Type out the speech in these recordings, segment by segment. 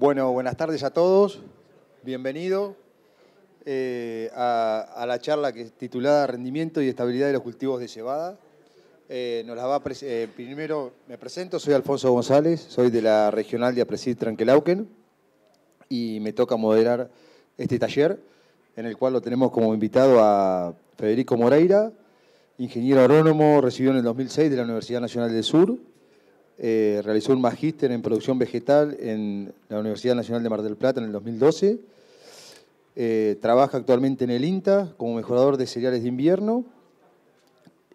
Bueno, buenas tardes a todos. Bienvenido eh, a, la charla que es titulada Rendimiento y Estabilidad de los Cultivos de Cebada. Eh, nos la va eh, primero me presento, soy Alfonso González, soy de la regional de Apresid Tranquilauken y me toca moderar este taller en el cual lo tenemos como invitado a Federico Moreira, ingeniero agrónomo, recibido en el 2006 de la Universidad Nacional del Sur, eh, realizó un magíster en producción vegetal en la Universidad Nacional de Mar del Plata en el 2012. Eh, trabaja actualmente en el INTA como mejorador de cereales de invierno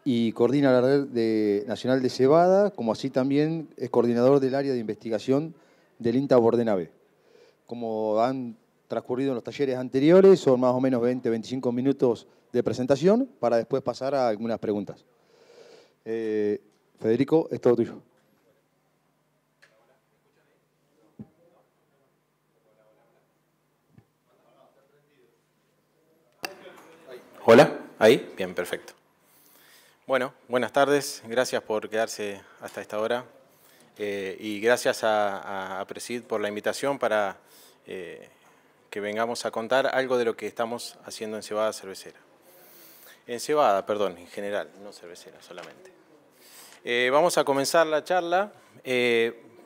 y coordina la red de, nacional de cebada, como así también es coordinador del área de investigación del INTA Bordenave. Como han transcurrido en los talleres anteriores, son más o menos 20-25 minutos de presentación para después pasar a algunas preguntas. Eh, Federico, es todo tuyo. Hola, ahí, bien, perfecto. Bueno, buenas tardes, gracias por quedarse hasta esta hora eh, y gracias a, Presid por la invitación para eh, que vengamos a contar algo de lo que estamos haciendo en Cebada Cervecera. En Cebada, perdón, en general, no cervecera solamente. Eh, vamos a comenzar la charla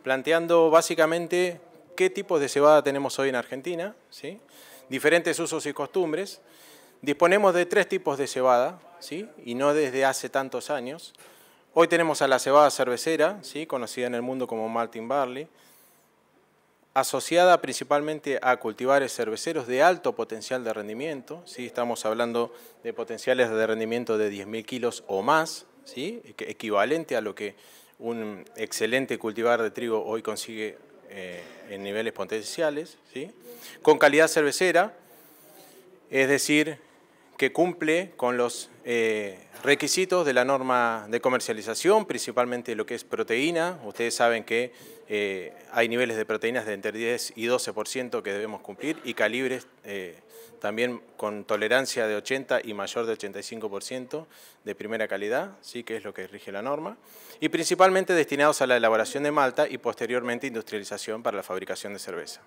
planteando básicamente qué tipos de cebada tenemos hoy en Argentina, ¿sí? diferentes usos y costumbres, Disponemos de tres tipos de cebada, ¿sí? y no desde hace tantos años. Hoy tenemos a la cebada cervecera, ¿sí? conocida en el mundo como Martin Barley, asociada principalmente a cultivares cerveceros de alto potencial de rendimiento. Estamos hablando de potenciales de rendimiento de 10.000 kilos o más, ¿sí? equivalente a lo que un excelente cultivar de trigo hoy consigue eh, en niveles potenciales, ¿sí? con calidad cervecera, es decir, que cumple con los eh, requisitos de la norma de comercialización, principalmente lo que es proteína. Ustedes saben que eh, hay niveles de proteínas de entre 10 y 12% que debemos cumplir y calibres eh, también con tolerancia de 80 y mayor de 85% de primera calidad, sí que es lo que rige la norma, y principalmente destinados a la elaboración de malta y posteriormente industrialización para la fabricación de cerveza.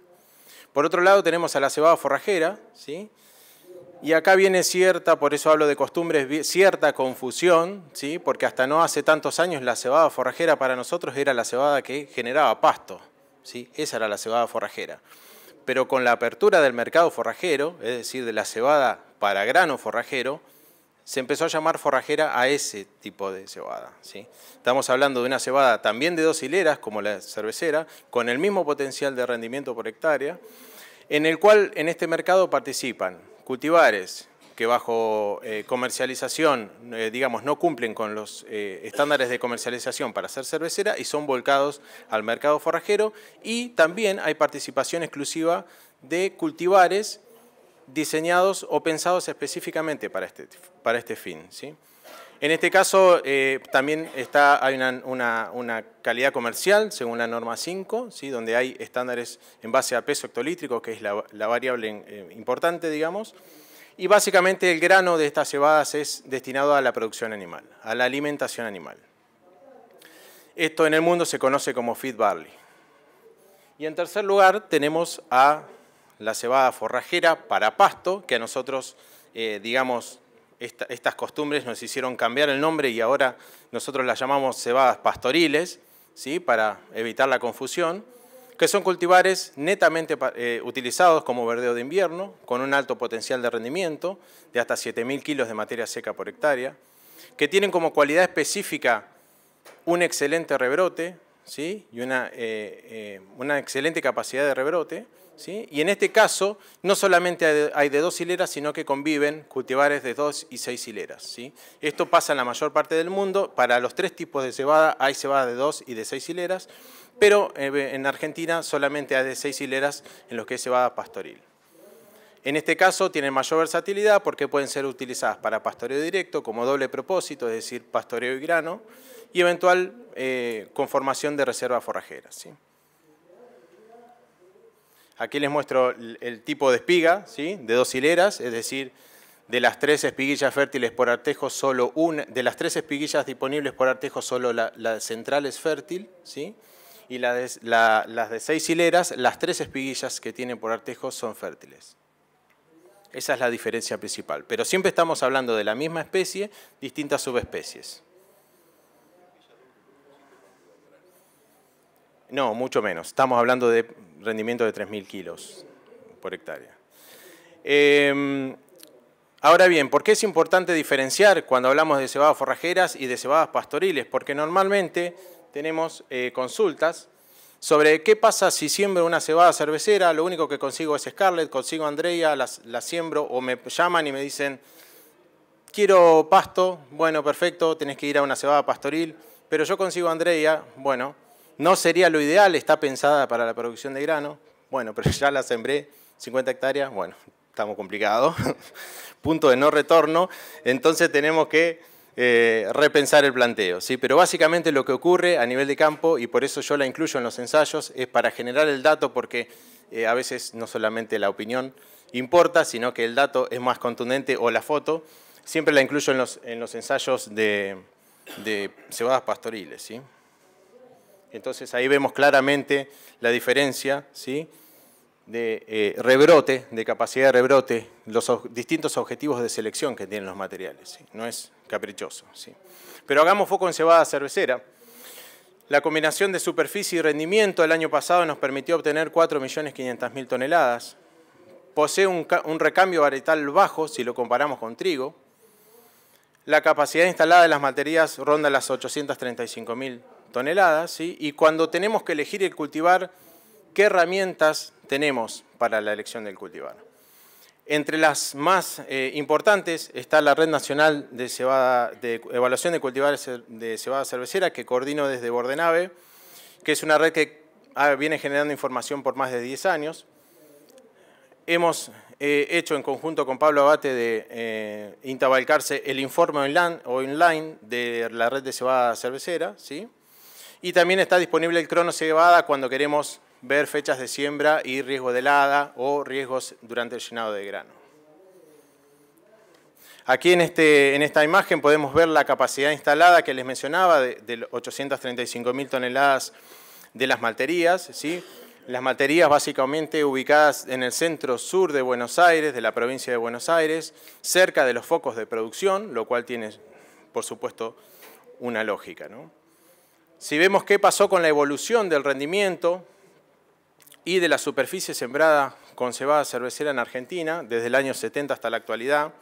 Por otro lado tenemos a la cebada forrajera, ¿sí? Y acá viene cierta, por eso hablo de costumbres, cierta confusión, ¿sí? porque hasta no hace tantos años la cebada forrajera para nosotros era la cebada que generaba pasto, ¿sí? esa era la cebada forrajera. Pero con la apertura del mercado forrajero, es decir, de la cebada para grano forrajero, se empezó a llamar forrajera a ese tipo de cebada. ¿sí? Estamos hablando de una cebada también de dos hileras, como la cervecera, con el mismo potencial de rendimiento por hectárea, en el cual en este mercado participan cultivares que bajo eh, comercialización, eh, digamos, no cumplen con los eh, estándares de comercialización para ser cervecera y son volcados al mercado forrajero y también hay participación exclusiva de cultivares diseñados o pensados específicamente para este, para este fin. ¿sí? En este caso eh, también está, hay una, calidad comercial según la norma 5, ¿sí? donde hay estándares en base a peso hectolítrico, que es la, variable eh, importante, digamos. Y básicamente el grano de estas cebadas es destinado a la producción animal, a la alimentación animal. Esto en el mundo se conoce como feed barley. Y en tercer lugar tenemos a la cebada forrajera para pasto, que a nosotros, eh, digamos, estas costumbres nos hicieron cambiar el nombre y ahora nosotros las llamamos cebadas pastoriles, ¿sí? para evitar la confusión, que son cultivares netamente eh, utilizados como verdeo de invierno, con un alto potencial de rendimiento de hasta 7.000 kilos de materia seca por hectárea, que tienen como cualidad específica un excelente rebrote ¿sí? y una, eh, eh, una excelente capacidad de rebrote, y en este caso, no solamente hay de dos hileras, sino que conviven cultivares de dos y seis hileras. Esto pasa en la mayor parte del mundo. Para los tres tipos de cebada hay cebada de dos y de seis hileras, pero eh, en Argentina solamente hay de seis hileras en los que es cebada pastoril. En este caso tienen mayor versatilidad porque pueden ser utilizadas para pastoreo directo como doble propósito, es decir, pastoreo y grano, y eventual eh, conformación de reservas forrajera. Aquí les muestro el tipo de espiga, ¿sí? de dos hileras, es decir, de las tres espiguillas fértiles por artejo, solo una, de las tres espiguillas disponibles por artejo, solo la, central es fértil, ¿sí? y las de seis hileras, las tres espiguillas que tienen por artejo son fértiles. Esa es la diferencia principal. Pero siempre estamos hablando de la misma especie, distintas subespecies. No, mucho menos. Estamos hablando de rendimiento de 3.000 kilos por hectárea. Em, ahora bien, ¿por qué es importante diferenciar cuando hablamos de cebadas forrajeras y de cebadas pastoriles? Porque normalmente tenemos eh, consultas sobre qué pasa si siembro una cebada cervecera, lo único que consigo es Scarlett, consigo Andrea, la, la siembro o me llaman y me dicen, quiero pasto, bueno, perfecto, tenés que ir a una cebada pastoril, pero yo consigo Andrea, bueno, no sería lo ideal, está pensada para la producción de grano. Bueno, pero ya la sembré, 50 hectáreas, bueno, estamos complicados. Punto de no retorno. Entonces tenemos que eh, repensar el planteo. ¿sí? Pero básicamente lo que ocurre a nivel de campo, y por eso yo la incluyo en los ensayos, es para generar el dato porque eh, a veces no solamente la opinión importa, sino que el dato es más contundente o la foto. Siempre la incluyo en los, ensayos de, de cebadas pastoriles. ¿sí? Entonces ahí vemos claramente la diferencia ¿sí? de eh, rebrote, de capacidad de rebrote, los distintos objetivos de selección que tienen los materiales. No es caprichoso. ¿sí? Pero hagamos foco en cebada cervecera. La combinación de superficie y rendimiento el año pasado nos permitió obtener 4.500.000 toneladas. Posee un, recambio varietal bajo si lo comparamos con trigo. La capacidad instalada de las materias ronda las 835.000 toneladas, ¿sí? y cuando tenemos que elegir el cultivar, ¿qué herramientas tenemos para la elección del cultivar? Entre las más eh, importantes está la Red Nacional de, Evaluación de Cultivares de Cebada Cervecera, que coordino desde Bordenave, que es una red que ah, viene generando información por más de 10 años. Hemos eh, hecho en conjunto con Pablo Abate de eh, Intabalcarce el informe online, online de la red de cebada cervecera, ¿sí? Y también está disponible el crono cebada cuando queremos ver fechas de siembra y riesgo de helada o riesgos durante el llenado de grano. Aquí en, este, esta imagen podemos ver la capacidad instalada que les mencionaba de, 835.000 toneladas de las malterías. ¿sí? Las malterías básicamente ubicadas en el centro sur de Buenos Aires, de la provincia de Buenos Aires, cerca de los focos de producción, lo cual tiene, por supuesto, una lógica. ¿no? Si vemos qué pasó con la evolución del rendimiento y de la superficie sembrada con cebada cervecera en Argentina, desde el año 70 hasta la actualidad,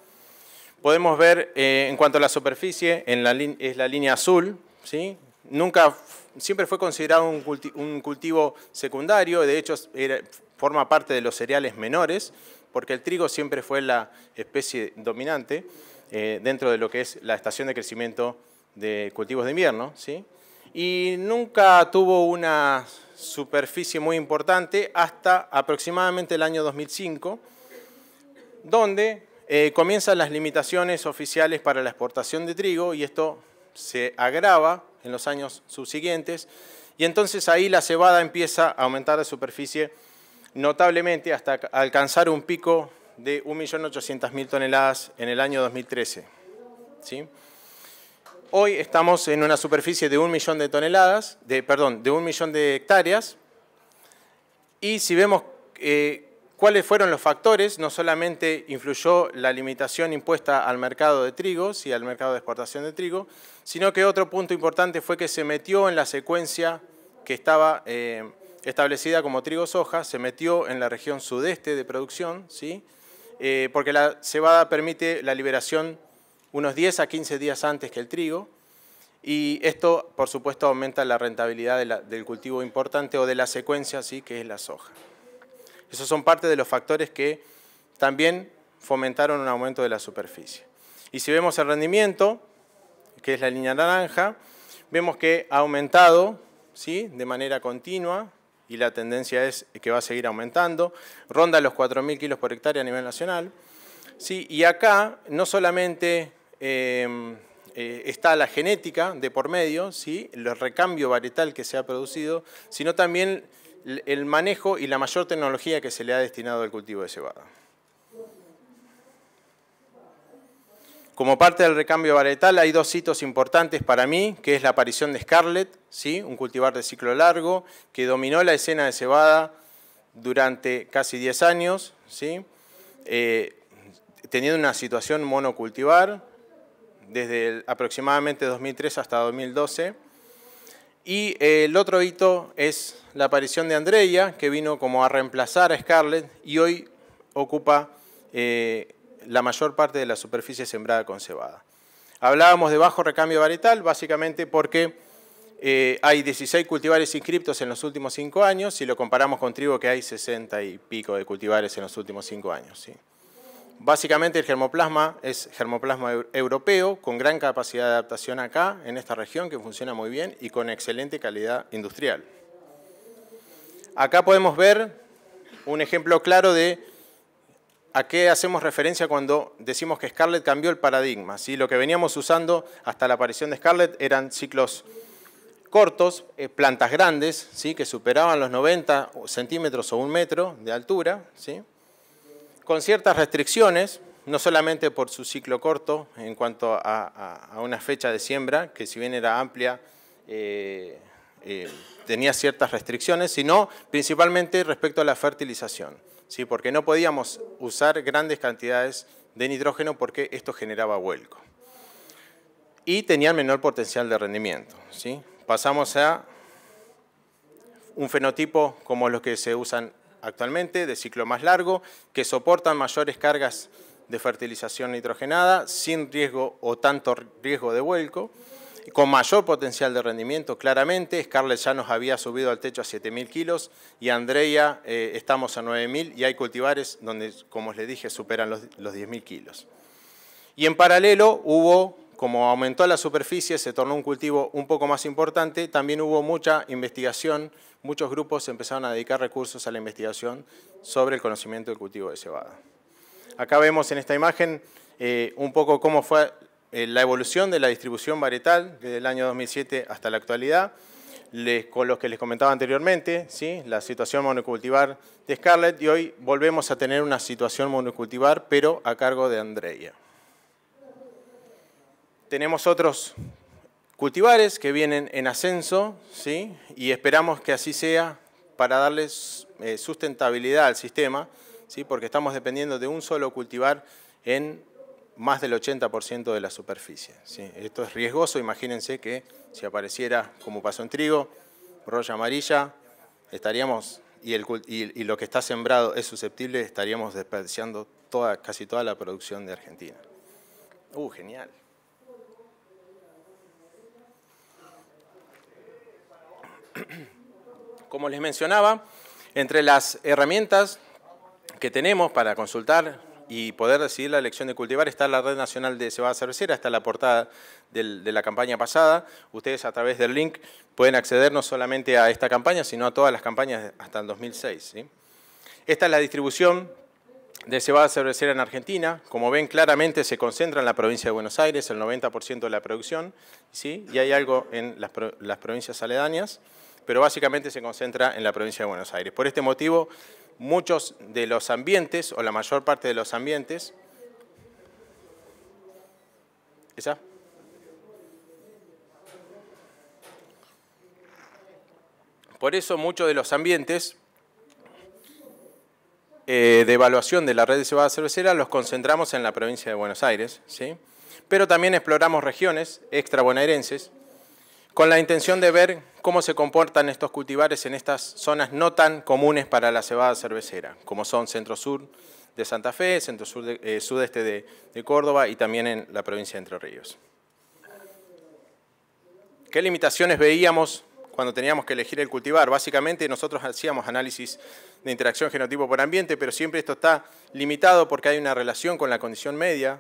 podemos ver eh, en cuanto a la superficie, en la es la línea azul, ¿sí? Nunca, siempre fue considerado un, cultivo secundario, de hecho forma parte de los cereales menores, porque el trigo siempre fue la especie dominante eh, dentro de lo que es la estación de crecimiento de cultivos de invierno. ¿sí? y nunca tuvo una superficie muy importante hasta aproximadamente el año 2005, donde eh, comienzan las limitaciones oficiales para la exportación de trigo y esto se agrava en los años subsiguientes y entonces ahí la cebada empieza a aumentar de superficie notablemente hasta alcanzar un pico de 1.800.000 toneladas en el año 2013. ¿sí? Hoy estamos en una superficie de un millón de toneladas, de, perdón, de un millón de hectáreas. Y si vemos eh, cuáles fueron los factores, no solamente influyó la limitación impuesta al mercado de trigo, y al mercado de exportación de trigo, sino que otro punto importante fue que se metió en la secuencia que estaba eh, establecida como trigo-soja, se metió en la región sudeste de producción, ¿sí? Eh, porque la cebada permite la liberación unos 10 a 15 días antes que el trigo. Y esto, por supuesto, aumenta la rentabilidad del cultivo importante o de la secuencia, que es la soja. Esos son parte de los factores que también fomentaron un aumento de la superficie. Y si vemos el rendimiento, que es la línea naranja, vemos que ha aumentado ¿sí? de manera continua y la tendencia es que va a seguir aumentando. Ronda los 4.000 kilos por hectárea a nivel nacional. ¿sí? Y acá no solamente Em, eh, está la genética de por medio, ¿sí? el recambio varietal que se ha producido, sino también el manejo y la mayor tecnología que se le ha destinado al cultivo de cebada. Como parte del recambio varietal hay dos hitos importantes para mí, que es la aparición de Scarlett, ¿sí? un cultivar de ciclo largo, que dominó la escena de cebada durante casi 10 años, ¿sí? Eh, teniendo una situación monocultivar, desde aproximadamente 2003 hasta 2012. Y eh, el otro hito es la aparición de Andrea, que vino como a reemplazar a Scarlett y hoy ocupa eh, la mayor parte de la superficie sembrada con cebada. Hablábamos de bajo recambio varietal, básicamente porque eh, hay 16 cultivares inscriptos en los últimos 5 años, si lo comparamos con trigo que hay 60 y pico de cultivares en los últimos 5 años. Básicamente el germoplasma es germoplasma europeo con gran capacidad de adaptación acá, en esta región, que funciona muy bien y con excelente calidad industrial. Acá podemos ver un ejemplo claro de a qué hacemos referencia cuando decimos que Scarlett cambió el paradigma. ¿sí? Lo que veníamos usando hasta la aparición de Scarlett eran ciclos cortos, eh, plantas grandes, ¿sí? que superaban los 90 centímetros o un metro de altura. ¿sí? con ciertas restricciones, no solamente por su ciclo corto en cuanto a, una fecha de siembra, que si bien era amplia, eh, eh, tenía ciertas restricciones, sino principalmente respecto a la fertilización, ¿sí? porque no podíamos usar grandes cantidades de nitrógeno porque esto generaba vuelco. Y tenía menor potencial de rendimiento. ¿sí? Pasamos a un fenotipo como los que se usan actualmente de ciclo más largo que soportan mayores cargas de fertilización nitrogenada sin riesgo o tanto riesgo de vuelco, con mayor potencial de rendimiento, claramente. Scarlett ya nos había subido al techo a 7.000 kilos y Andrea eh, estamos a 9.000 y hay cultivares donde, como les dije, superan los, los 10.000 kilos. Y en paralelo hubo como aumentó la superficie, se tornó un cultivo un poco más importante, también hubo mucha investigación, muchos grupos empezaron a dedicar recursos a la investigación sobre el conocimiento del cultivo de cebada. Acá vemos en esta imagen eh, un poco cómo fue eh, la evolución de la distribución varietal desde el año 2007 hasta la actualidad, con los que les comentaba anteriormente, ¿sí? la situación monocultivar de Scarlett y hoy volvemos a tener una situación monocultivar, pero a cargo de Andrea. Tenemos otros cultivares que vienen en ascenso ¿sí? y esperamos que así sea para darles eh, sustentabilidad al sistema, ¿sí? porque estamos dependiendo de un solo cultivar en más del 80% de la superficie. Esto es riesgoso, imagínense que si apareciera, como pasó en trigo, roya amarilla, estaríamos, y, lo que está sembrado es susceptible, estaríamos desperdiciando casi toda la producción de Argentina. ¡Uh, genial! Como les mencionaba, entre las herramientas que tenemos para consultar y poder decidir la elección de cultivar está la Red Nacional de Cebada Cervecera, está la portada de la campaña pasada. Ustedes a través del link pueden acceder no solamente a esta campaña, sino a todas las campañas hasta el 2006. Esta es la distribución de cebada cervecera en Argentina. Como ven, claramente se concentra en la provincia de Buenos Aires, el 90% de la producción, ¿sí? y hay algo en las, las, provincias aledañas, pero básicamente se concentra en la provincia de Buenos Aires. Por este motivo, muchos de los ambientes, o la mayor parte de los ambientes... ¿Esa? Por eso muchos de los ambientes eh, de evaluación de la red de cebada cervecera los concentramos en la provincia de Buenos Aires, ¿sí? pero también exploramos regiones extra bonaerenses con la intención de ver cómo se comportan estos cultivares en estas zonas no tan comunes para la cebada cervecera, como son centro-sur de Santa Fe, centro-sur eh, sudeste de, de Córdoba y también en la provincia de Entre Ríos. ¿Qué limitaciones veíamos cuando teníamos que elegir el cultivar? Básicamente nosotros hacíamos análisis de interacción genotipo por ambiente, pero siempre esto está limitado porque hay una relación con la condición media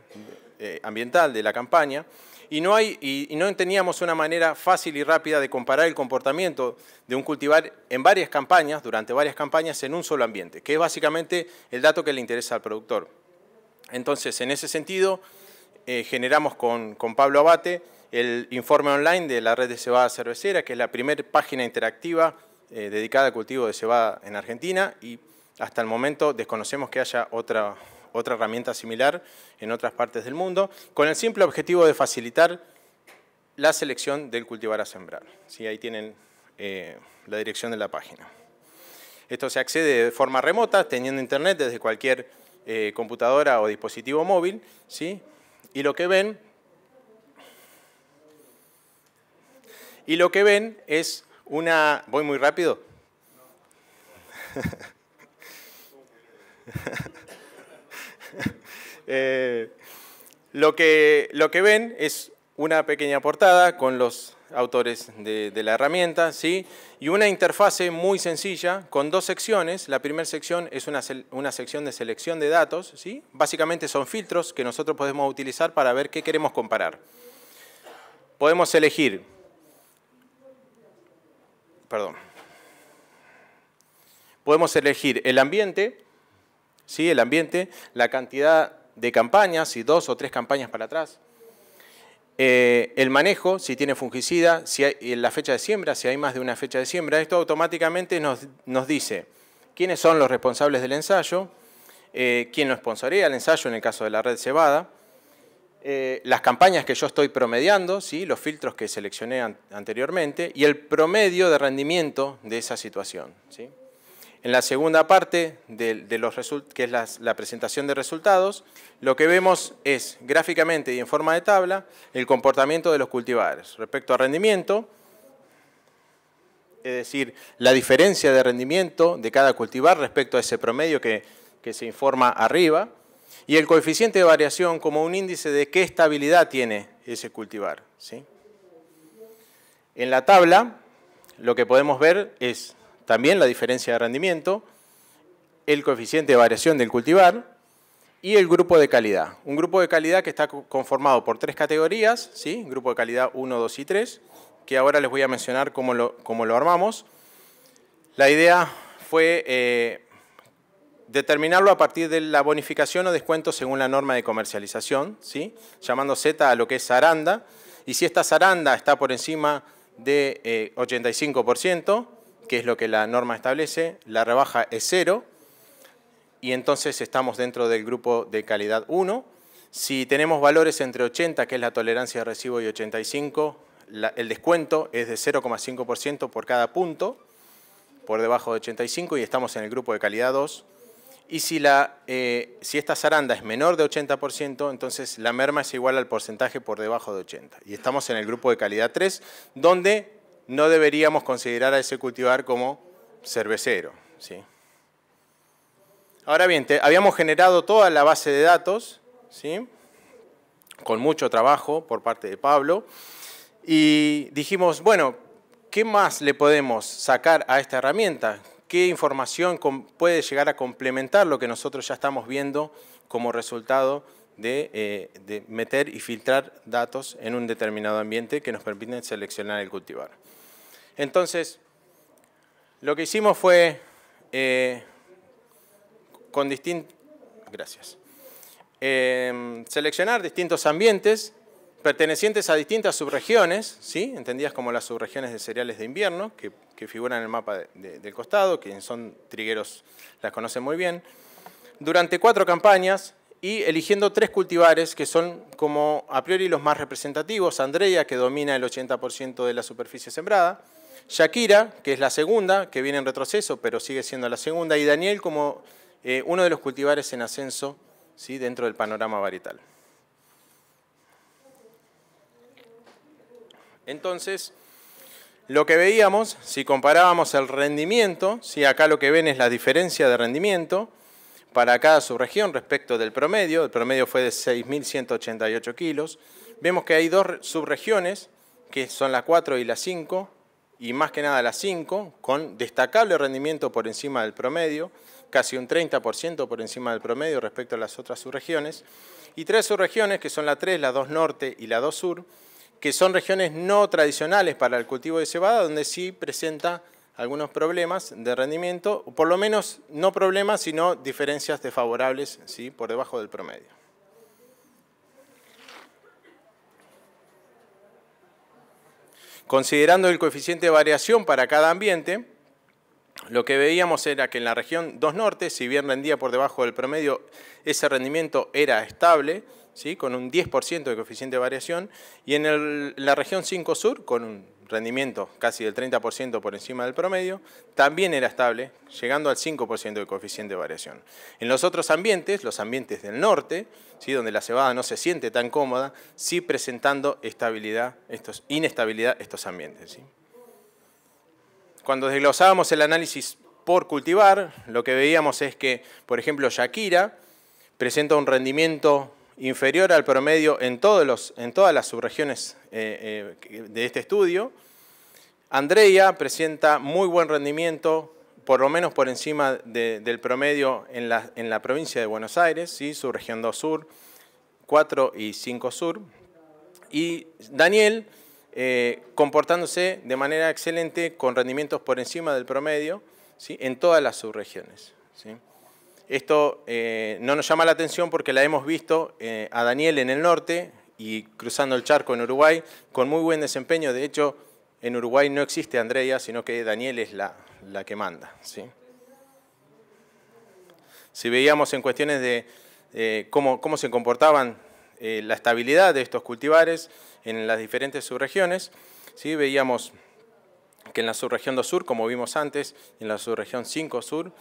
eh, ambiental de la campaña. Y no, hay, y, no teníamos una manera fácil y rápida de comparar el comportamiento de un cultivar en varias campañas, durante varias campañas, en un solo ambiente, que es básicamente el dato que le interesa al productor. Entonces, en ese sentido, eh, generamos con, con, Pablo Abate el informe online de la red de cebada cervecera, que es la primera página interactiva eh, dedicada al cultivo de cebada en Argentina y hasta el momento desconocemos que haya otra, otra herramienta similar en otras partes del mundo, con el simple objetivo de facilitar la selección del cultivar a sembrar. Ahí tienen eh, la dirección de la página. Esto se accede de forma remota, teniendo internet desde cualquier eh, computadora o dispositivo móvil. ¿sí? Y lo que ven y lo que ven es una, ¿Voy muy rápido? Eh, lo, que, lo que ven es una pequeña portada con los autores de, la herramienta, ¿sí? y una interfase muy sencilla con dos secciones. La primera sección es una, sección de selección de datos. ¿sí? Básicamente son filtros que nosotros podemos utilizar para ver qué queremos comparar. Podemos elegir perdón. Podemos elegir el ambiente, ¿sí? el ambiente, la cantidad de campañas, si dos o tres campañas para atrás, eh, el manejo, si tiene fungicida, si la fecha de siembra, si hay más de una fecha de siembra. Esto automáticamente nos, dice quiénes son los responsables del ensayo, eh, quién lo sponsoría el ensayo en el caso de la red cebada, eh, las campañas que yo estoy promediando, ¿sí? los filtros que seleccioné anteriormente y el promedio de rendimiento de esa situación. ¿sí? En la segunda parte, de, los que es la, presentación de resultados, lo que vemos es gráficamente y en forma de tabla el comportamiento de los cultivares respecto a rendimiento, es decir, la diferencia de rendimiento de cada cultivar respecto a ese promedio que se informa arriba, y el coeficiente de variación como un índice de qué estabilidad tiene ese cultivar. ¿sí? En la tabla lo que podemos ver es también la diferencia de rendimiento, el coeficiente de variación del cultivar y el grupo de calidad. Un grupo de calidad que está conformado por tres categorías, ¿sí? grupo de calidad 1, 2 y 3, que ahora les voy a mencionar cómo lo, lo armamos. La idea fue eh, determinarlo a partir de la bonificación o descuento según la norma de comercialización, ¿sí? llamando Z a lo que es zaranda, y si esta zaranda está por encima de 85%, eh, que es lo que la norma establece, la rebaja es cero, y entonces estamos dentro del grupo de calidad 1. Si tenemos valores entre 80, que es la tolerancia de recibo, y 85, el descuento es de 0,5% por cada punto, por debajo de 85, y estamos en el grupo de calidad 2, y si, la, eh, si esta zaranda es menor de 80%, entonces la merma es igual al porcentaje por debajo de 80%. Y estamos en el grupo de calidad 3, donde no deberíamos considerar a ese cultivar como cervecero. ¿sí? Ahora bien, habíamos generado toda la base de datos, ¿sí? con mucho trabajo por parte de Pablo, y dijimos, bueno, ¿qué más le podemos sacar a esta herramienta? qué información puede llegar a complementar lo que nosotros ya estamos viendo como resultado eh, de, meter y filtrar datos en un determinado ambiente que nos permiten seleccionar el cultivar. Entonces, lo que hicimos fue, eh, con gracias, em, seleccionar distintos ambientes pertenecientes a distintas subregiones, ¿sí? entendidas como las subregiones de cereales de invierno, que que figuran en el mapa del costado, que son trigueros las conocen muy bien, durante cuatro campañas y eligiendo tres cultivares que son como a priori los más representativos, Andrea, que domina el 80% de la superficie sembrada, Shakira, que es la segunda, que viene en retroceso, pero sigue siendo la segunda, y Daniel como eh, uno de los cultivares en ascenso ¿sí? dentro del panorama varietal. Entonces, lo que veíamos, si comparábamos el rendimiento, si acá lo que ven es la diferencia de rendimiento para cada subregión respecto del promedio, el promedio fue de 6.188 kilos, vemos que hay dos subregiones, que son la 4 y la 5, y más que nada la 5, con destacable rendimiento por encima del promedio, casi un 30% por encima del promedio respecto a las otras subregiones, y tres subregiones, que son la 3, la 2 norte y la 2 sur, que son regiones no tradicionales para el cultivo de cebada, donde sí presenta algunos problemas de rendimiento, o por lo menos no problemas, sino diferencias desfavorables por debajo del promedio. Considerando el coeficiente de variación para cada ambiente, lo que veíamos era que en la región 2 Norte, si bien rendía por debajo del promedio, ese rendimiento era estable, con un 10% de coeficiente de variación, y en la región 5 sur, con un rendimiento casi del 30% por encima del promedio, también era estable, llegando al 5% de coeficiente de variación. En los otros ambientes, los ambientes del norte, donde la cebada no se siente tan cómoda, sí presentando estabilidad, estos, inestabilidad estos ambientes. Cuando desglosábamos el análisis por cultivar, lo que veíamos es que, por ejemplo, Shakira presenta un rendimiento inferior al promedio en, todas las subregiones eh, eh, de este estudio. Andrea presenta muy buen rendimiento, por lo menos por encima del promedio en la, provincia de Buenos Aires, subregión 2 Sur, 4 y 5 Sur. Y Daniel, eh, comportándose de manera excelente con rendimientos por encima del promedio en todas las subregiones. Esto eh, no nos llama la atención porque la hemos visto eh, a Daniel en el norte y cruzando el charco en Uruguay con muy buen desempeño. De hecho, en Uruguay no existe Andrea, sino que Daniel es la, que manda. Si veíamos en cuestiones de eh, cómo, se comportaban la estabilidad de estos cultivares en las diferentes subregiones, ¿sí? veíamos que en la subregión 2 sur, como vimos antes, en la subregión 5 sur,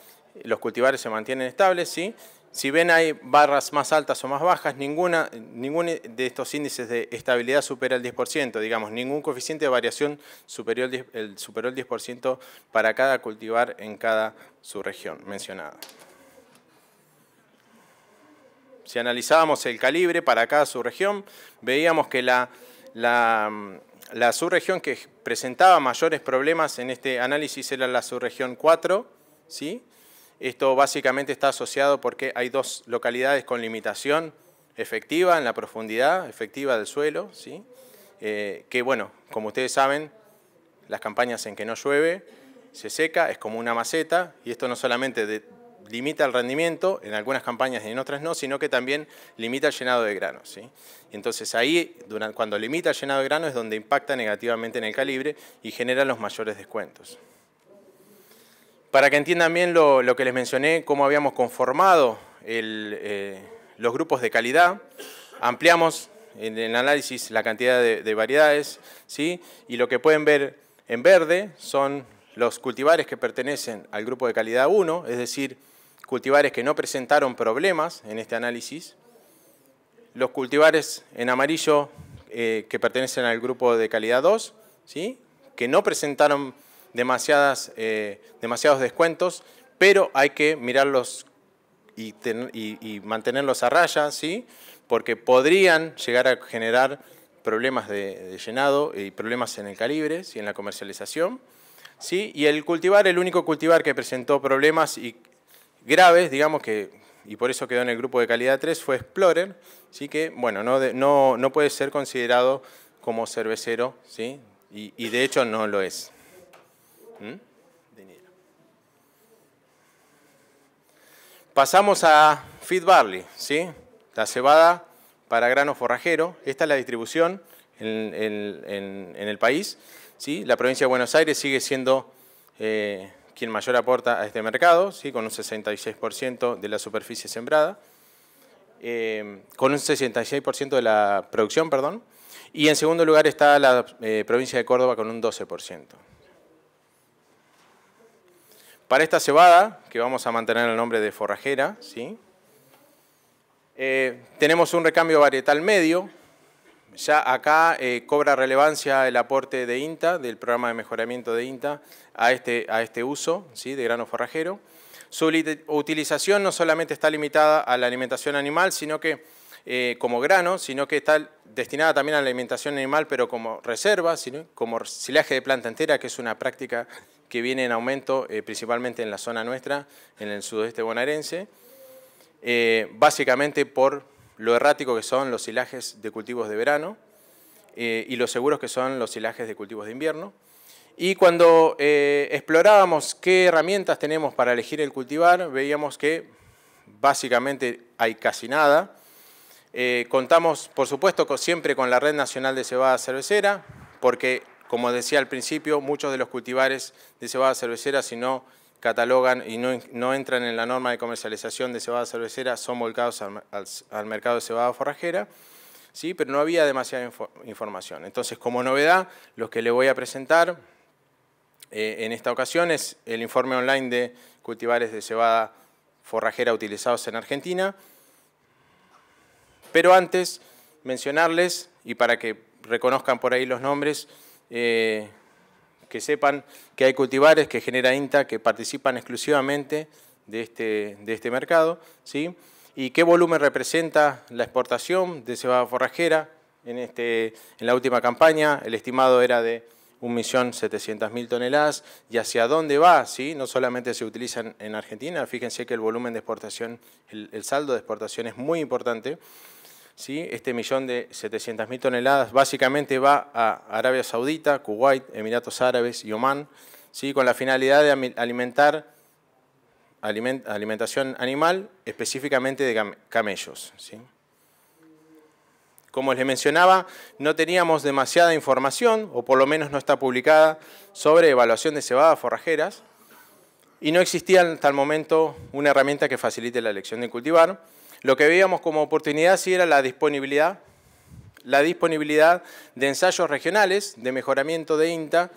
los cultivares se mantienen estables, ¿sí? Si ven hay barras más altas o más bajas, ninguna, de estos índices de estabilidad supera el 10%, digamos, ningún coeficiente de variación superó el, 10%, 10% para cada cultivar en cada subregión mencionada. Si analizábamos el calibre para cada subregión, veíamos que la, la, la subregión que presentaba mayores problemas en este análisis era la subregión 4, ¿sí? Esto básicamente está asociado porque hay dos localidades con limitación efectiva en la profundidad, efectiva del suelo, ¿sí? Eh, que bueno, como ustedes saben, las campañas en que no llueve, se seca, es como una maceta, y esto no solamente limita el rendimiento, en algunas campañas y en otras no, sino que también limita el llenado de grano. ¿sí? Entonces ahí, cuando limita el llenado de grano, es donde impacta negativamente en el calibre y genera los mayores descuentos. Para que entiendan bien lo, que les mencioné, cómo habíamos conformado eh, los grupos de calidad, ampliamos en el análisis la cantidad de, variedades, ¿sí? y lo que pueden ver en verde son los cultivares que pertenecen al grupo de calidad 1, es decir, cultivares que no presentaron problemas en este análisis, los cultivares en amarillo eh, que pertenecen al grupo de calidad 2, ¿sí? que no presentaron problemas demasiadas, eh, demasiados descuentos, pero hay que mirarlos y, mantenerlos a raya, ¿sí? porque podrían llegar a generar problemas de, llenado y problemas en el calibre, ¿sí? en la comercialización. ¿sí? Y el cultivar, el único cultivar que presentó problemas y graves, digamos que, y por eso quedó en el grupo de calidad 3, fue Explorer, ¿sí? que bueno, no, no, no puede ser considerado como cervecero, ¿sí? y de hecho no lo es. ¿Mm? Pasamos a Feed Barley, ¿sí? La cebada para grano forrajero. Esta es la distribución en, el país. ¿sí? La provincia de Buenos Aires sigue siendo eh, quien mayor aporta a este mercado, ¿sí? con un 66% de la superficie sembrada, eh, con un 66% de la producción, perdón. Y en segundo lugar está la eh, provincia de Córdoba con un 12%. Para esta cebada, que vamos a mantener el nombre de forrajera, ¿sí? Eh, tenemos un recambio varietal medio. Ya acá eh, cobra relevancia el aporte de INTA, del programa de mejoramiento de INTA, a este, a este uso ¿sí? de grano forrajero. Su utilización no solamente está limitada a la alimentación animal, sino que eh, como grano, sino que está destinada también a la alimentación animal, pero como reserva, sino como silaje de planta entera, que es una práctica que viene en aumento eh, principalmente en la zona nuestra, en el sudoeste bonaerense, eh, básicamente por lo errático que son los silajes de cultivos de verano eh, y los seguros que son los silajes de cultivos de invierno. Y cuando explorábamos qué herramientas tenemos para elegir el cultivar, veíamos que básicamente hay casi nada. contamos, por supuesto, siempre con la Red Nacional de Cebada Cervecera, porque como decía al principio, muchos de los cultivares de cebada cervecera, si no catalogan y no, entran en la norma de comercialización de cebada cervecera, son volcados al, mercado de cebada forrajera. ¿sí? pero no había demasiada información. Entonces, como novedad, los que le voy a presentar eh, en esta ocasión es el informe online de cultivares de cebada forrajera utilizados en Argentina. Pero antes, mencionarles, y para que reconozcan por ahí los nombres, eh, que sepan que hay cultivares que genera INTA que participan exclusivamente de este, de este mercado, ¿sí? y qué volumen representa la exportación de cebada forrajera. En, este, en la última campaña el estimado era de 1.700.000 toneladas y hacia dónde va, ¿sí? no solamente se utilizan en Argentina, fíjense que el volumen de exportación, el, el saldo de exportación es muy importante, este millón de 700.000 toneladas básicamente va a Arabia Saudita, Kuwait, Emiratos Árabes y Oman, con la finalidad de alimentar alimentación animal, específicamente de camellos. Como les mencionaba, no teníamos demasiada información, o por lo menos no está publicada, sobre evaluación de cebadas forrajeras, y no existía hasta el momento una herramienta que facilite la elección de cultivar, lo que veíamos como oportunidad sí era la disponibilidad, la disponibilidad de ensayos regionales de mejoramiento de INTA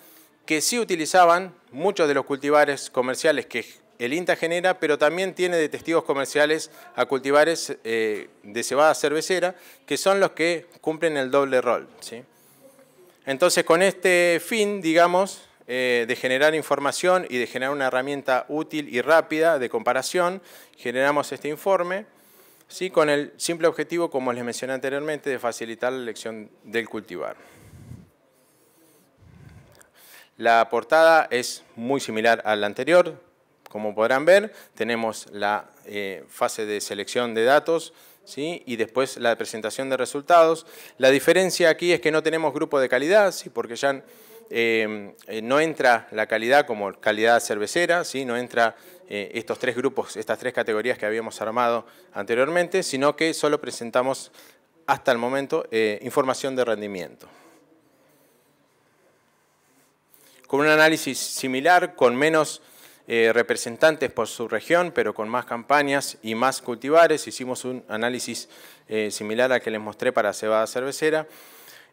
que sí utilizaban muchos de los cultivares comerciales que el INTA genera, pero también tiene de testigos comerciales a cultivares eh, de cebada cervecera, que son los que cumplen el doble rol. Entonces, con este fin, digamos, eh, de generar información y de generar una herramienta útil y rápida de comparación, generamos este informe. ¿sí? con el simple objetivo, como les mencioné anteriormente, de facilitar la elección del cultivar. La portada es muy similar a la anterior, como podrán ver, tenemos la eh, fase de selección de datos, ¿Sí? y después la presentación de resultados. La diferencia aquí es que no tenemos grupo de calidad, ¿sí? porque ya eh, eh, no entra la calidad como calidad cervecera, ¿sí? no entra eh, estos tres grupos, estas tres categorías que habíamos armado anteriormente, sino que solo presentamos hasta el momento eh, información de rendimiento. Con un análisis similar, con menos eh, representantes por su región, pero con más campañas y más cultivares, hicimos un análisis similar al que les mostré para cebada cervecera,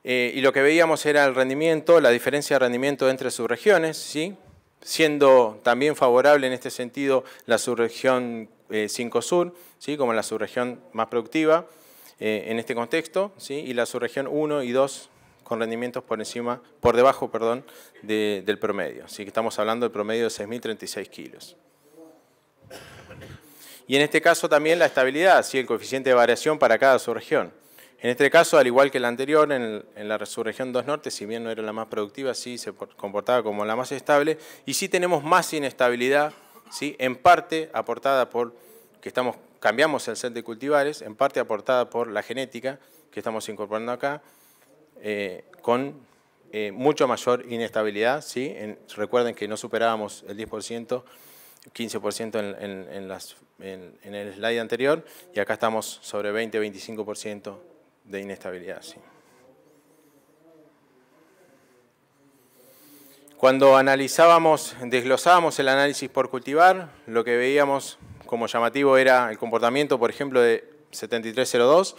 y lo que veíamos era el rendimiento, la diferencia de rendimiento entre subregiones, ¿sí? siendo también favorable en este sentido la subregión 5 eh, Sur, ¿sí? como la subregión más productiva eh, en este contexto, ¿sí? y la subregión 1 y 2 con rendimientos por encima, por debajo perdón, del promedio. Así que estamos hablando del promedio de 6.036 kilos. Y en este caso también la estabilidad, ¿sí? el coeficiente de variación para cada subregión. En este caso, al igual que el anterior, en, la subregión 2 Norte, si bien no era la más productiva, sí se comportaba como la más estable, y sí tenemos más inestabilidad, ¿sí? en parte aportada por que estamos, cambiamos el set de cultivares, en parte aportada por la genética que estamos incorporando acá, eh, con eh, mucho mayor inestabilidad. ¿sí? recuerden que no superábamos el 10%, 15% en, en, el slide anterior, y acá estamos sobre 20, 25% de inestabilidad, Cuando analizábamos, desglosábamos el análisis por cultivar, lo que veíamos como llamativo era el comportamiento, por ejemplo, de 7302,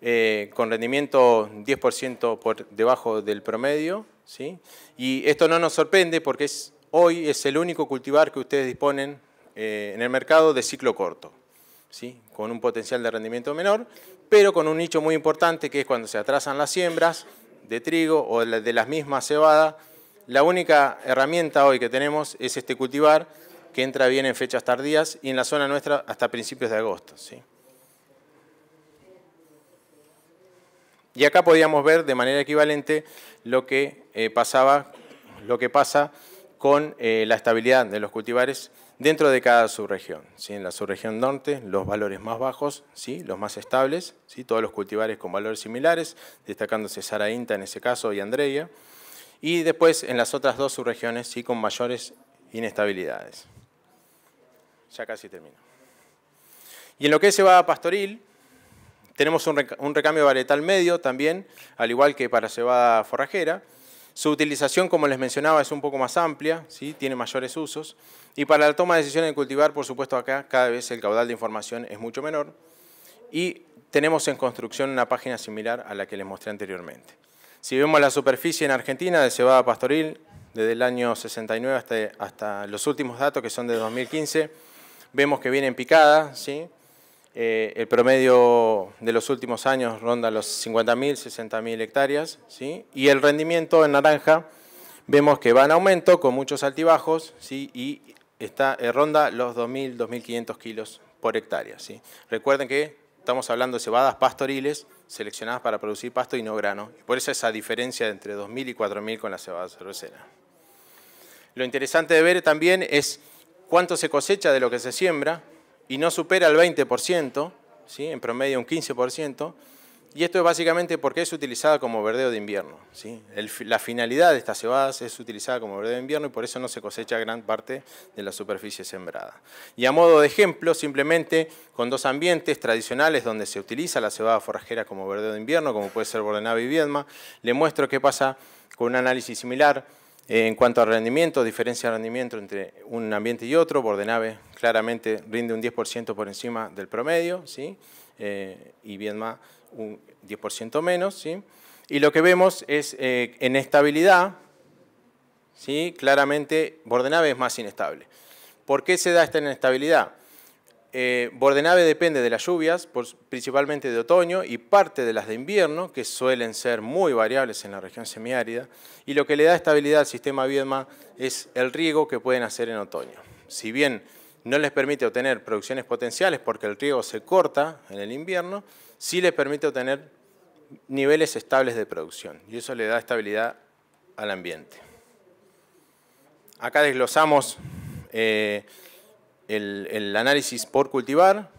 eh, con rendimiento 10% por debajo del promedio. ¿sí? Y esto no nos sorprende porque es, hoy es el único cultivar que ustedes disponen eh, en el mercado de ciclo corto, ¿sí? con un potencial de rendimiento menor, pero con un nicho muy importante que es cuando se atrasan las siembras de trigo o de las mismas cebadas. La única herramienta hoy que tenemos es este cultivar, que entra bien en fechas tardías y en la zona nuestra hasta principios de agosto. Y acá podíamos ver de manera equivalente lo que, eh, pasaba, lo que pasa con eh, la estabilidad de los cultivares dentro de cada subregión. ¿sí? En la subregión norte, los valores más bajos, ¿sí? los más estables, ¿sí? todos los cultivares con valores similares, destacándose Sara Inta en ese caso y Andrea. Y después en las otras dos subregiones ¿sí? con mayores inestabilidades. Ya casi termino. Y en lo que es cebada pastoril, tenemos un, recambio varietal medio también, al igual que para cebada forrajera, su utilización, como les mencionaba, es un poco más amplia, ¿sí? tiene mayores usos. Y para la toma de decisiones en cultivar, por supuesto, acá cada vez el caudal de información es mucho menor. Y tenemos en construcción una página similar a la que les mostré anteriormente. Si vemos la superficie en Argentina de cebada pastoril, desde el año 69 hasta, hasta los últimos datos, que son de 2015, vemos que viene en picada, ¿sí? Eh, el promedio de los últimos años ronda los 50.000, 60.000 hectáreas. ¿sí? Y el rendimiento en naranja vemos que va en aumento con muchos altibajos ¿sí? y está, eh, ronda los 2.000, 2.500 kilos por hectárea. ¿sí? Recuerden que estamos hablando de cebadas pastoriles seleccionadas para producir pasto y no grano. Por eso esa diferencia entre 2.000 y 4.000 con la cebada cervecera. Lo interesante de ver también es cuánto se cosecha de lo que se siembra, y no supera el 20%, ¿sí? en promedio un 15%, y esto es básicamente porque es utilizada como verdeo de invierno. ¿sí? la finalidad de estas cebadas es utilizada como verdeo de invierno y por eso no se cosecha gran parte de la superficie sembrada. Y a modo de ejemplo, simplemente con dos ambientes tradicionales donde se utiliza la cebada forrajera como verdeo de invierno, como puede ser Bordenave y Viedma, le muestro qué pasa con un análisis similar en cuanto al rendimiento, diferencia de rendimiento entre un ambiente y otro, Bordenave claramente rinde un 10% por encima del promedio, ¿sí? Eh, y Viedma un 10% menos. ¿sí? Y lo que vemos es eh, en estabilidad, ¿sí? claramente Bordenave es más inestable. ¿Por qué se da esta inestabilidad? Eh, Bordenave depende de las lluvias, principalmente de otoño y parte de las de invierno, que suelen ser muy variables en la región semiárida, y lo que le da estabilidad al sistema Viedma es el riego que pueden hacer en otoño. Si bien no les permite obtener producciones potenciales porque el riego se corta en el invierno, sí les permite obtener niveles estables de producción y eso le da estabilidad al ambiente. Acá desglosamos eh, el, análisis por cultivar,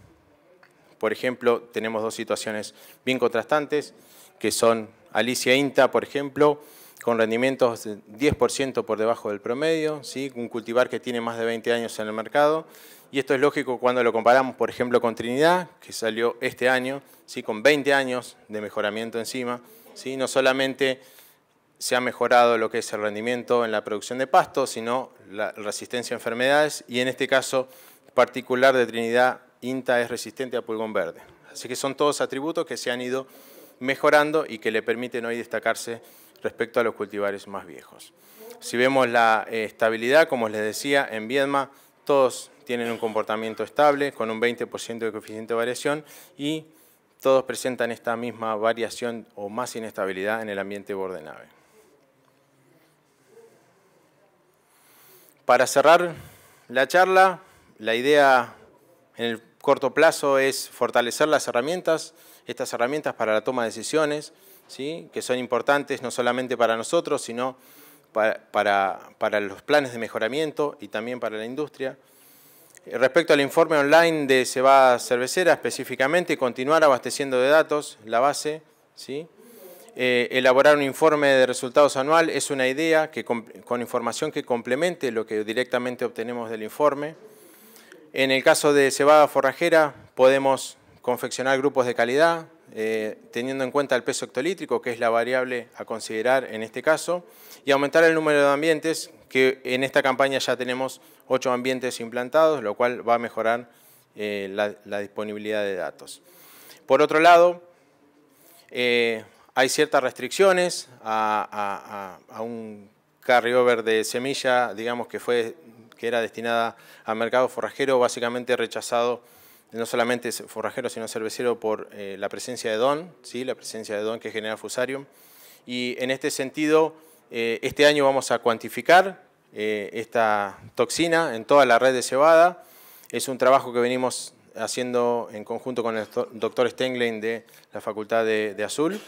por ejemplo, tenemos dos situaciones bien contrastantes, que son Alicia Inta, por ejemplo, con rendimientos de 10% por debajo del promedio, ¿sí? un cultivar que tiene más de 20 años en el mercado. Y esto es lógico cuando lo comparamos, por ejemplo, con Trinidad, que salió este año, ¿sí? con 20 años de mejoramiento encima. ¿sí? No solamente se ha mejorado lo que es el rendimiento en la producción de pasto, sino la resistencia a enfermedades y en este caso particular de Trinidad, INTA es resistente a pulgón verde. Así que son todos atributos que se han ido mejorando y que le permiten hoy destacarse respecto a los cultivares más viejos. Si vemos la eh, estabilidad, como les decía, en Viedma todos tienen un comportamiento estable con un 20% de coeficiente de variación y todos presentan esta misma variación o más inestabilidad en el ambiente borde nave. Para cerrar la charla, la idea en el corto plazo es fortalecer las herramientas, estas herramientas para la toma de decisiones, ¿sí? que son importantes no solamente para nosotros, sino para, para los planes de mejoramiento y también para la industria. Respecto al informe online de Cebada Cervecera, específicamente, continuar abasteciendo de datos la base, ¿sí? Eh, elaborar un informe de resultados anual es una idea que, con información que complemente lo que directamente obtenemos del informe. En el caso de cebada forrajera, podemos confeccionar grupos de calidad, eh, teniendo en cuenta el peso hectolítrico, que es la variable a considerar en este caso, y aumentar el número de ambientes, que en esta campaña ya tenemos ocho ambientes implantados, lo cual va a mejorar eh, la, disponibilidad de datos. Por otro lado, hay ciertas restricciones a, un carryover de semilla, digamos que fue que era destinada al mercado forrajero, básicamente rechazado no solamente forrajero sino cervecero por eh, la presencia de don, ¿sí? la presencia de don que genera fusarium. Y en este sentido, eh, este año vamos a cuantificar eh, esta toxina en toda la red de cebada. Es un trabajo que venimos haciendo en conjunto con el doctor Stenglein de la Facultad de Azul.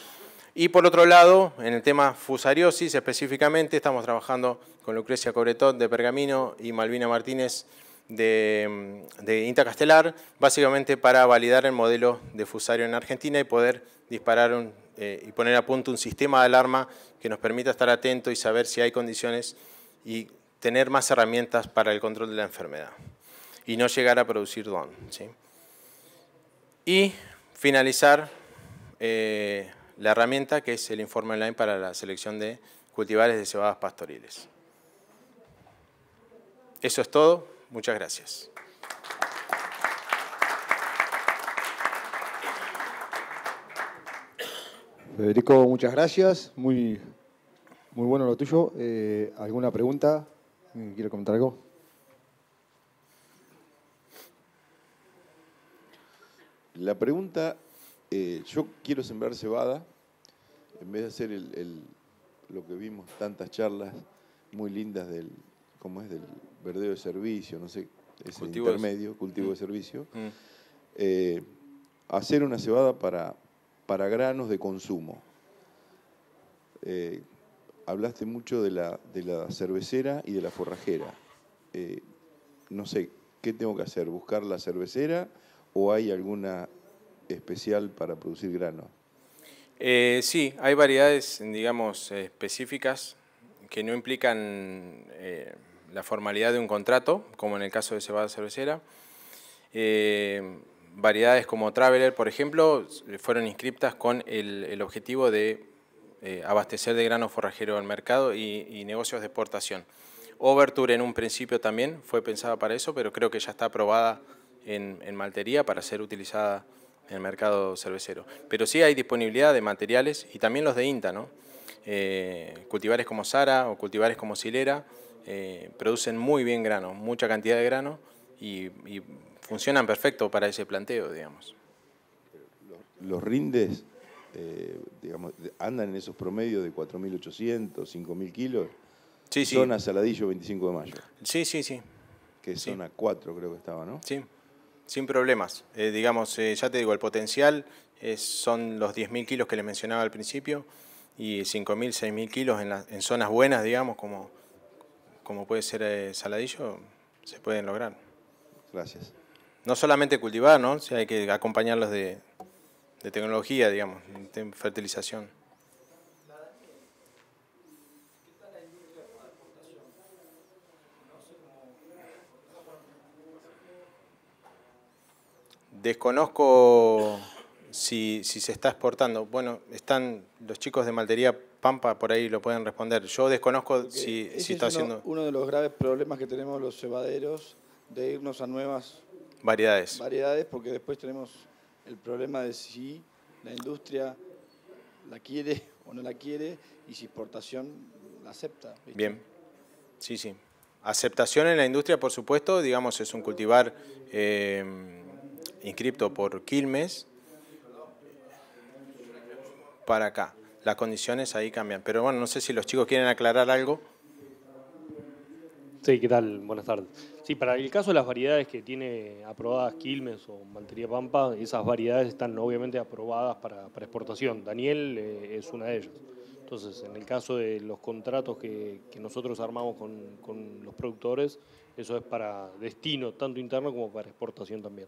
Y por otro lado, en el tema fusariosis específicamente, estamos trabajando con Lucrecia Cobretot de Pergamino y Malvina Martínez de, mm, de Intacastelar, básicamente para validar el modelo de fusario en Argentina y poder disparar eh, y poner a punto un sistema de alarma que nos permita estar atento y saber si hay condiciones y tener más herramientas para el control de la enfermedad y no llegar a producir don. Y finalizar eh, la herramienta que es el informe online para la selección de cultivares de cebadas pastoriles. Eso es todo. Muchas gracias. Federico, muchas gracias. Muy, muy bueno lo tuyo. Eh, ¿Alguna pregunta? ¿Quiere comentar algo? La pregunta eh, yo quiero sembrar cebada, en vez de hacer lo que vimos, tantas charlas muy lindas del, ¿cómo es? del verdeo de servicio, no sé, ese cultivo intermedio, cultivo de mm. servicio, mm. Eh, hacer una cebada para, para granos de consumo. Eh, hablaste mucho de la, de la, cervecera y de la forrajera. no sé, ¿qué tengo que hacer? ¿Buscar la cervecera o hay alguna especial para producir grano? Eh, sí, hay variedades, digamos, específicas que no implican eh, la formalidad de un contrato, como en el caso de cebada cervecera. Eh, variedades como Traveler, por ejemplo, fueron inscriptas con el, objetivo de abastecer de grano forrajero al mercado y, negocios de exportación. Overture en un principio también fue pensada para eso, pero creo que ya está aprobada en, en maltería para ser utilizada en el mercado cervecero. Pero sí hay disponibilidad de materiales y también los de INTA, ¿no? Eh, cultivares como Sara o cultivares como Silera eh, producen muy bien grano, mucha cantidad de grano y, funcionan perfecto para ese planteo, digamos. Los rindes, eh, digamos, andan en esos promedios de 4.800, 5.000 kilos. Sí, sí. Zona Saladillo, 25 de mayo. Sí, sí, sí. Que es zona 4 creo que estaba, ¿no? Sí. Sin problemas. Eh, digamos, eh, ya te digo, el potencial es, eh, son los 10.000 kilos que les mencionaba al principio y 5.000, 6.000 kilos en, la, en, zonas buenas, digamos, como, como puede ser Saladillo, se pueden lograr. Gracias. No solamente cultivar, ¿no? hay que acompañarlos de, de tecnología, digamos, de fertilización. Desconozco si, se está exportando. Bueno, están los chicos de Maltería Pampa, por ahí lo pueden responder. Yo desconozco si, si está haciendo... Uno de los graves problemas que tenemos los cebaderos de irnos a nuevas variedades. Variedades, porque después tenemos el problema de si la industria la quiere o no la quiere y si exportación la acepta. Bien, sí, sí. Aceptación en la industria, por supuesto, digamos, es un cultivar eh, inscripto por Quilmes para acá. Las condiciones ahí cambian. Pero bueno, no sé si los chicos quieren aclarar algo. Sí, ¿qué tal? Buenas tardes. Sí, para el caso de las variedades que tiene aprobadas Quilmes o Maltería Pampa, esas variedades están obviamente aprobadas para, exportación. Daniel eh, es una de ellas. Entonces, en el caso de los contratos que, nosotros armamos con, con los productores, eso es para destino, tanto interno como para exportación también.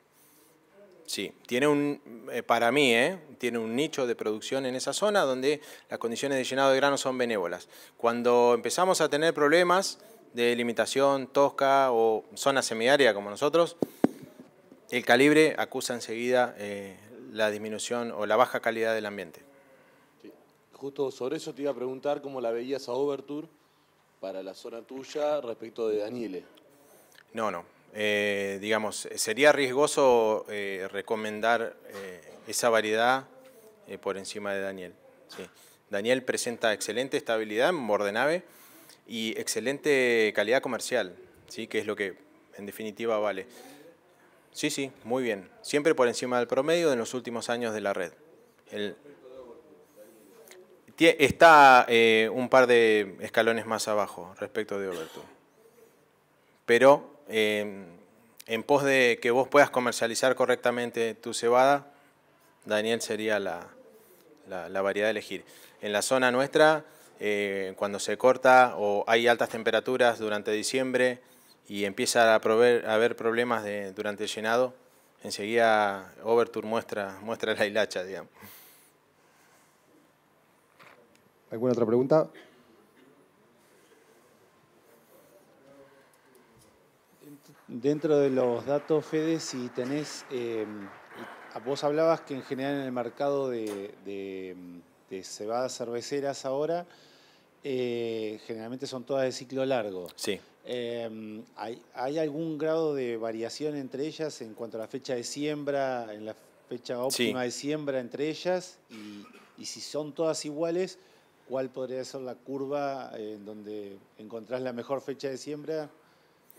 Sí, tiene un, eh, para mí, eh, tiene un nicho de producción en esa zona donde las condiciones de llenado de grano son benévolas. Cuando empezamos a tener problemas de limitación tosca o zona semiárea como nosotros, el calibre acusa enseguida eh, la disminución o la baja calidad del ambiente. Justo sobre eso te iba a preguntar cómo la veías a Overture para la zona tuya respecto de Daniele. No, no, eh, digamos, sería riesgoso eh, recomendar eh, esa variedad por encima de Daniel. Daniel presenta excelente estabilidad en borde nave y excelente calidad comercial, ¿sí? que es lo que en definitiva vale. Sí, sí, muy bien. Siempre por encima del promedio en los últimos años de la red. está un par de escalones más abajo respecto de Overture. Pero Em, en pos de que vos puedas comercializar correctamente tu cebada, Daniel sería la, variedad a elegir. En la zona nuestra, eh, cuando se corta o hay altas temperaturas durante diciembre y empieza a, haber problemas durante el llenado, enseguida Overture muestra, muestra la hilacha, ¿Alguna otra pregunta? Dentro de los datos, Fede, si tenés, em, vos hablabas que en general en el mercado de, cebadas cerveceras ahora, eh, generalmente son todas de ciclo largo. Sí. Em, ¿hay, algún grado de variación entre ellas en cuanto a la fecha de siembra, en la fecha óptima de siembra entre ellas? Y, y, si son todas iguales, ¿cuál podría ser la curva eh, en donde encontrás la mejor fecha de siembra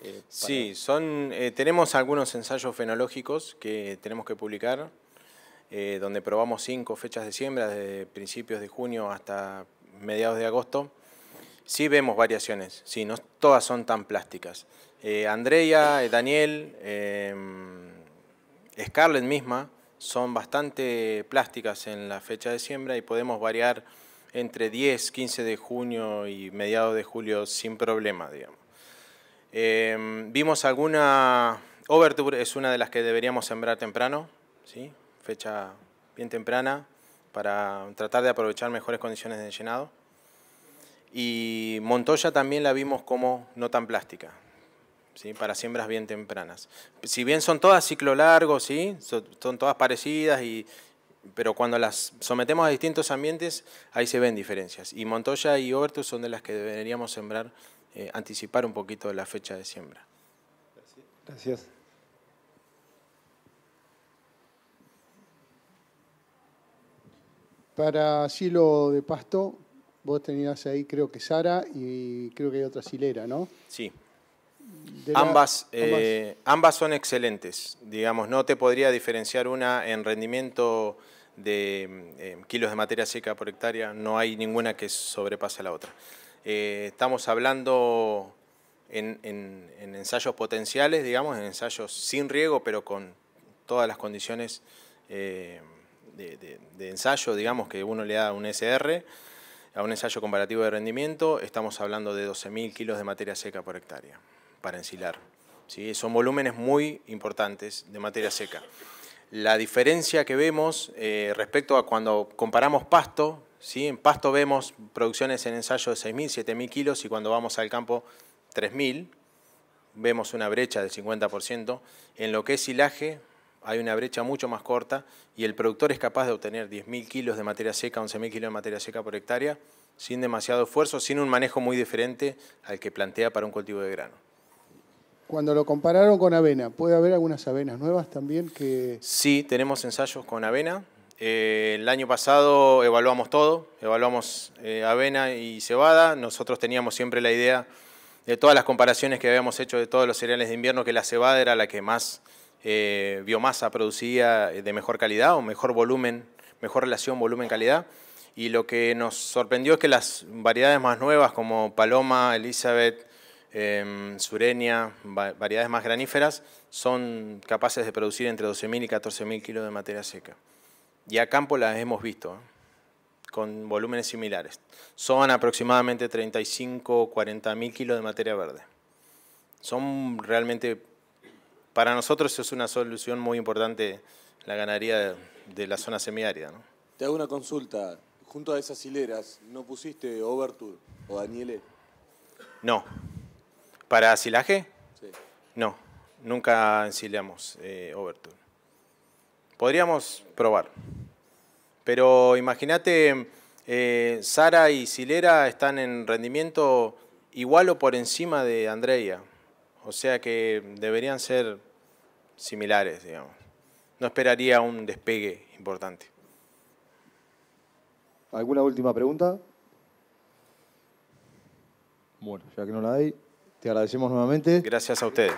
eh, sí, son, eh, tenemos algunos ensayos fenológicos que tenemos que publicar, eh, donde probamos cinco fechas de siembra, desde principios de junio hasta mediados de agosto. Sí vemos variaciones, sí, no todas son tan plásticas. Andrea, Daniel, Scarlett misma, son bastante plásticas en la fecha de siembra y podemos variar entre 10, 15 de junio y mediados de julio sin problema, digamos. Em, vimos alguna... Overture es una de las que deberíamos sembrar temprano, ¿sí? fecha bien temprana, para tratar de aprovechar mejores condiciones de llenado. Y Montoya también la vimos como no tan plástica, ¿sí? para siembras bien tempranas. Si bien son todas ciclo largo, ¿sí? son, todas parecidas, y, pero cuando las sometemos a distintos ambientes, ahí se ven diferencias. Y Montoya y Overture son de las que deberíamos sembrar eh, anticipar un poquito la fecha de siembra. Gracias. Para Silo de Pasto, vos tenías ahí creo que Sara y creo que hay otra silera, ¿no? Sí. Eh, ambas, ambas son excelentes, digamos, no te podría diferenciar una en rendimiento de eh, kilos de materia seca por hectárea, no hay ninguna que sobrepase a la otra. Eh, estamos hablando en, ensayos potenciales, digamos, en ensayos sin riego, pero con todas las condiciones eh, de, ensayo, digamos, que uno le da un SR, a un ensayo comparativo de rendimiento, estamos hablando de 12.000 kilos de materia seca por hectárea para ensilar. Son volúmenes muy importantes de materia seca. La diferencia que vemos eh, respecto a cuando comparamos pasto, en pasto vemos producciones en ensayo de 6.000, 7.000 kilos y cuando vamos al campo 3.000, vemos una brecha del 50%. En lo que es silaje, hay una brecha mucho más corta y el productor es capaz de obtener 10.000 kilos de materia seca, 11.000 kilos de materia seca por hectárea sin demasiado esfuerzo, sin un manejo muy diferente al que plantea para un cultivo de grano. Cuando lo compararon con avena, ¿puede haber algunas avenas nuevas también que...? Sí, tenemos ensayos con avena, eh, el año pasado evaluamos todo, evaluamos eh, avena y cebada. Nosotros teníamos siempre la idea de todas las comparaciones que habíamos hecho de todos los cereales de invierno, que la cebada era la que más eh, biomasa producía de mejor calidad o mejor volumen, mejor relación volumen-calidad. Y lo que nos sorprendió es que las variedades más nuevas como Paloma, Elizabeth, eh, Sureña, variedades más graníferas, son capaces de producir entre 12.000 y 14.000 kilos de materia seca y a campo las hemos visto, ¿eh? con volúmenes similares. Son aproximadamente 35 40 mil kilos de materia verde. Son realmente, para nosotros es una solución muy importante la ganadería de, la zona semiárida. Te hago una consulta. Junto a esas hileras, ¿no pusiste Overture o Daniele? No. ¿Para silaje? Sí. No, nunca ensilamos eh, Podríamos probar. Pero imagínate, eh, Sara y Silera están en rendimiento igual o por encima de Andrea. O sea que deberían ser similares, digamos. No esperaría un despegue importante. ¿Alguna última pregunta? Bueno, ya que no la hay, te agradecemos nuevamente. Gracias a ustedes.